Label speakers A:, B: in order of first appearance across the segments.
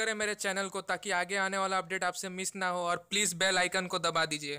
A: करें मेरे चैनल को ताकि आगे आने वाला अपडेट आपसे मिस ना हो और प्लीज़ बेल आइकन को दबा दीजिए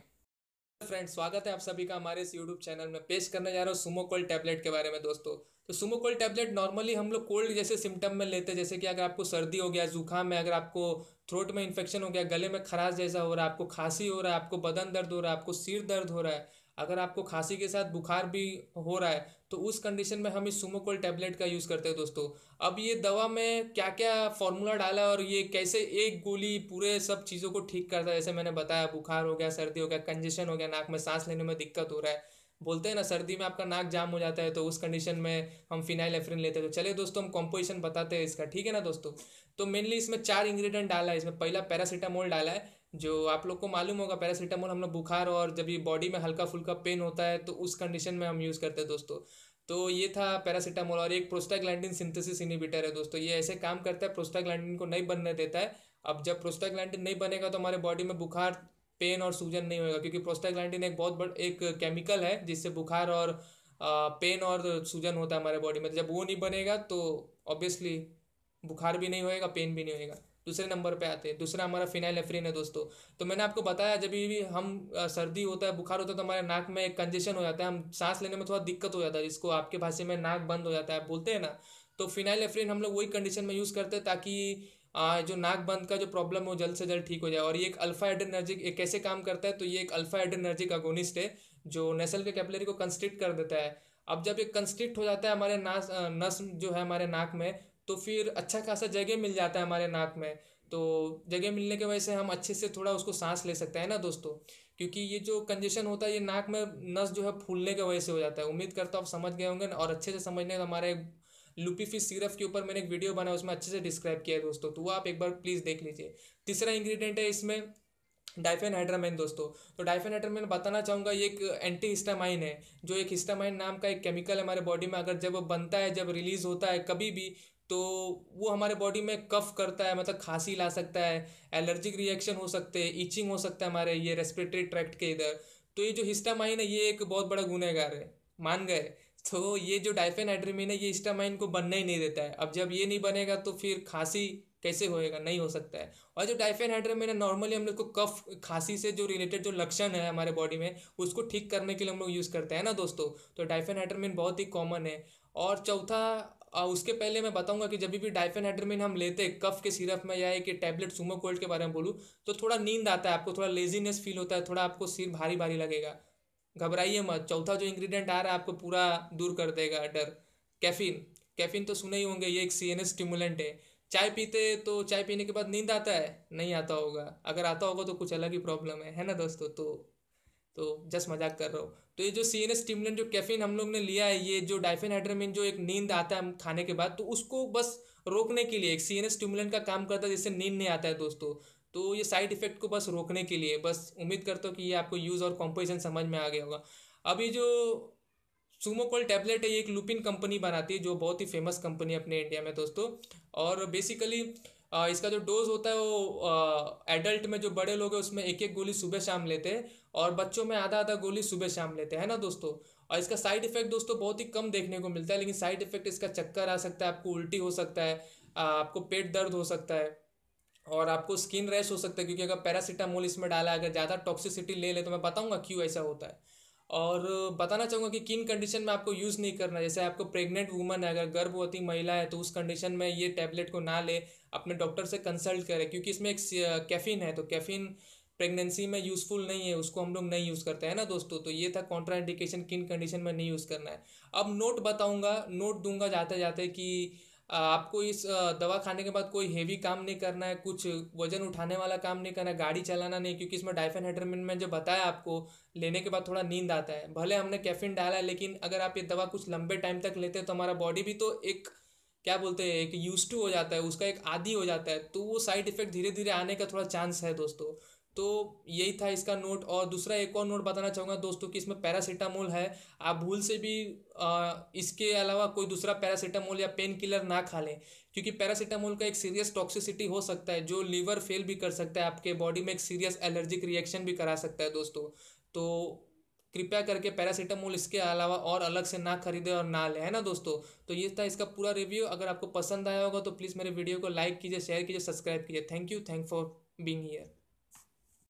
A: फ्रेंड्स स्वागत है आप सभी का हमारे इस यूट्यूब चैनल में पेश करने जा रहा हूँ सुमोकोल टैबलेट के बारे में दोस्तों तो सुमोकोल टैबलेट नॉर्मली हम लोग कोल्ड जैसे सिम्टम में लेते हैं जैसे कि अगर आपको सर्दी हो गया जुकाम है अगर आपको थ्रोट में इन्फेक्शन हो गया गले में खराश जैसा हो रहा है आपको खांसी हो रहा है आपको बदन दर्द हो रहा है आपको सिर दर्द हो रहा है अगर आपको खांसी के साथ बुखार भी हो रहा है तो उस कंडीशन में हम इस सुमोकोल टैबलेट का यूज़ करते हैं दोस्तों अब ये दवा में क्या क्या फॉर्मूला डाला और ये कैसे एक गोली पूरे सब चीज़ों को ठीक करता है जैसे मैंने बताया बुखार हो गया सर्दी हो गया कंजेशन हो गया नाक में सांस लेने में दिक्कत हो रहा है बोलते हैं ना सर्दी में आपका नाक जाम हो जाता है तो उस कंडीशन में हम फिनाइल एफरिन लेते हैं तो चलिए दोस्तों हम कॉम्पोजिशन बताते हैं इसका ठीक है ना दोस्तों तो मेनली इसमें चार इंग्रेडिएंट डाला है इसमें पहला पैरासीटामोल डाला है जो आप लोग को मालूम होगा पैरासीटामोल हम लोग बुखार और जब ये बॉडी में हल्का फुल्का पेन होता है तो उस कंडीशन में हम यूज़ करते हैं दोस्तों तो ये था पैरासीटामोल और एक प्रोस्टाग्लैंडिन सिंथेसिस इनिबिटर है दोस्तों ये ऐसे काम करता है प्रोस्टाग्लैंडिन को नहीं बनने देता है अब जब प्रोस्टाग्लैंडिन नहीं बनेगा तो हमारे बॉडी में बुखार पेन और सूजन नहीं होगा क्योंकि प्रोस्टाग्लैंडिन एक बहुत बड़ा एक केमिकल है जिससे बुखार और पेन और सूजन होता है हमारे बॉडी में तो जब वो नहीं बनेगा तो ऑब्वियसली बुखार भी नहीं होएगा पेन भी नहीं होएगा दूसरे नंबर पे आते हैं दूसरा हमारा फिनाइल एफ्रिन है दोस्तों तो मैंने आपको बताया जब भी हम सर्दी होता है बुखार होता है तो हमारे नाक में एक कंजेशन हो जाता है हम सांस लेने में थोड़ा दिक्कत हो जाता है जिसको आपके भाषा में नाक बंद हो जाता है बोलते हैं ना तो फिनाइल एफ्रिन हम लोग वही कंडीशन में यूज़ करते हैं ताकि जो नाक बंद का जो प्रॉब्लम हो जल्द से जल्द ठीक हो जाए और ये एक अल्फा एड्रेनर्जिक एक कैसे काम करता है तो ये एक अल्फा एड्रेनर्जिक अगोनिस्ट है जो नेसल के कैपलरी को कंस्ट्रिक्ट कर देता है अब जब ये कंस्ट्रिक्ट हो जाता है हमारे नास नस जो है हमारे नाक में तो फिर अच्छा खासा जगह मिल जाता है हमारे नाक में तो जगह मिलने की वजह से हम अच्छे से थोड़ा उसको सांस ले सकते हैं ना दोस्तों क्योंकि ये जो कंजेशन होता है ये नाक में नस जो है फूलने की वजह से हो जाता है उम्मीद करता हूँ आप समझ गए होंगे और अच्छे से समझने का हमारे लुपी फिश सिरप के ऊपर मैंने एक वीडियो बनाया उसमें अच्छे से डिस्क्राइब किया है दोस्तों तो वो आप एक बार प्लीज़ देख लीजिए तीसरा इंग्रेडिएंट है इसमें डाइफेन हाइड्रामाइन दोस्तों तो डाइफेन हाइड्रामाइन बताना चाहूँगा ये एक एंटी हिस्टामाइन है जो एक हिस्टामाइन नाम का एक केमिकल है हमारे बॉडी में अगर जब बनता है जब रिलीज़ होता है कभी भी तो वो हमारे बॉडी में कफ करता है मतलब खांसी ला सकता है एलर्जिक रिएक्शन हो सकते हैं इचिंग हो सकता है हमारे ये रेस्पिरेटरी ट्रैक्ट के इधर तो ये जो हिस्टामाइन है ये एक बहुत बड़ा गुनहगार है मान गए तो ये जो डाइफेन है ये स्टामाइन को बनना ही नहीं देता है अब जब ये नहीं बनेगा तो फिर खांसी कैसे होएगा नहीं हो सकता है और जो डाइफेनहाइड्रामिन है नॉर्मली हम लोग को कफ खांसी से जो रिलेटेड जो लक्षण है हमारे बॉडी में उसको ठीक करने के लिए हम लोग यूज़ करते हैं ना दोस्तों तो डाइफेनहाइड्रामिन बहुत ही कॉमन है और चौथा उसके पहले मैं बताऊंगा कि जब भी डाइफेनहाइड्रामिन हम लेते हैं कफ के सिरप में या एक टैबलेट सुमो कोल्ड के बारे में बोलूँ तो थोड़ा नींद आता है आपको थोड़ा लेजीनेस फील होता है थोड़ा आपको सिर भारी भारी लगेगा घबराइए मत चौथा जो इंग्रेडिएंट आ रहा है आपको पूरा दूर कर देगा डर कैफीन कैफीन तो सुने ही होंगे ये एक सी एन स्टिमुलेंट है चाय पीते तो चाय पीने के बाद नींद आता है नहीं आता होगा अगर आता होगा तो कुछ अलग ही प्रॉब्लम है है ना दोस्तों तो तो जस्ट मजाक कर रहा हूँ तो ये जो सी एन स्टिमुलेंट जो कैफीन हम लोग ने लिया है ये जो डाइफेनहाइड्रामिन जो एक नींद आता है खाने के बाद तो उसको बस रोकने के लिए एक सी एन स्टिमुलेंट का काम करता है जिससे नींद नहीं आता है दोस्तों तो ये साइड इफ़ेक्ट को बस रोकने के लिए बस उम्मीद करता हूँ कि ये आपको यूज़ और कॉम्पोजिशन समझ में आ गया होगा अब ये जो सुमोकोल टैबलेट है ये एक लुपिन कंपनी बनाती है जो बहुत ही फेमस कंपनी है अपने इंडिया में दोस्तों और बेसिकली इसका जो डोज होता है वो एडल्ट में जो बड़े लोग हैं उसमें एक एक गोली सुबह शाम लेते हैं और बच्चों में आधा आधा गोली सुबह शाम लेते हैं ना दोस्तों और इसका साइड इफेक्ट दोस्तों बहुत ही कम देखने को मिलता है लेकिन साइड इफेक्ट इसका चक्कर आ सकता है आपको उल्टी हो सकता है आपको पेट दर्द हो सकता है और आपको स्किन रैश हो सकता है क्योंकि अगर पैरासीटामोल इसमें डाला है अगर ज़्यादा टॉक्सिसिटी ले ले तो मैं बताऊँगा क्यों ऐसा होता है और बताना चाहूँगा कि किन कंडीशन में आपको यूज़ नहीं करना जैसे आपको प्रेग्नेंट वुमन है अगर गर्भवती महिला है तो उस कंडीशन में ये टैबलेट को ना ले अपने डॉक्टर से कंसल्ट करें क्योंकि इसमें एक कैफीन है तो कैफीन प्रेगनेंसी में यूज़फुल नहीं है उसको हम लोग नहीं यूज़ करते हैं ना दोस्तों तो ये था कॉन्ट्राइंडिकेशन किन कंडीशन में नहीं यूज़ करना है अब नोट बताऊँगा नोट दूंगा जाते जाते कि आपको इस दवा खाने के बाद कोई हेवी काम नहीं करना है कुछ वजन उठाने वाला काम नहीं करना है गाड़ी चलाना नहीं क्योंकि इसमें डाइफेन हाइड्रमिन में जो बताया आपको लेने के बाद थोड़ा नींद आता है भले हमने कैफिन डाला है लेकिन अगर आप ये दवा कुछ लंबे टाइम तक लेते हैं तो हमारा बॉडी भी तो एक क्या बोलते हैं एक यूज टू हो जाता है उसका एक आदि हो जाता है तो वो साइड इफेक्ट धीरे धीरे आने का थोड़ा चांस है दोस्तों तो यही था इसका नोट और दूसरा एक और नोट बताना चाहूँगा दोस्तों कि इसमें पैरासीटामोल है आप भूल से भी आ, इसके अलावा कोई दूसरा पैरासीटामोल या पेन किलर ना खा लें क्योंकि पैरासीटामोल का एक सीरियस टॉक्सिसिटी हो सकता है जो लीवर फेल भी कर सकता है आपके बॉडी में एक सीरियस एलर्जिक रिएक्शन भी करा सकता है दोस्तों तो कृपया करके पैरासीटामोल इसके अलावा और अलग से ना खरीदें और ना लें है ना दोस्तों तो ये था इसका पूरा रिव्यू अगर आपको पसंद आया होगा तो प्लीज़ मेरे वीडियो को लाइक कीजिए शेयर कीजिए सब्सक्राइब कीजिए thank you thank for being hear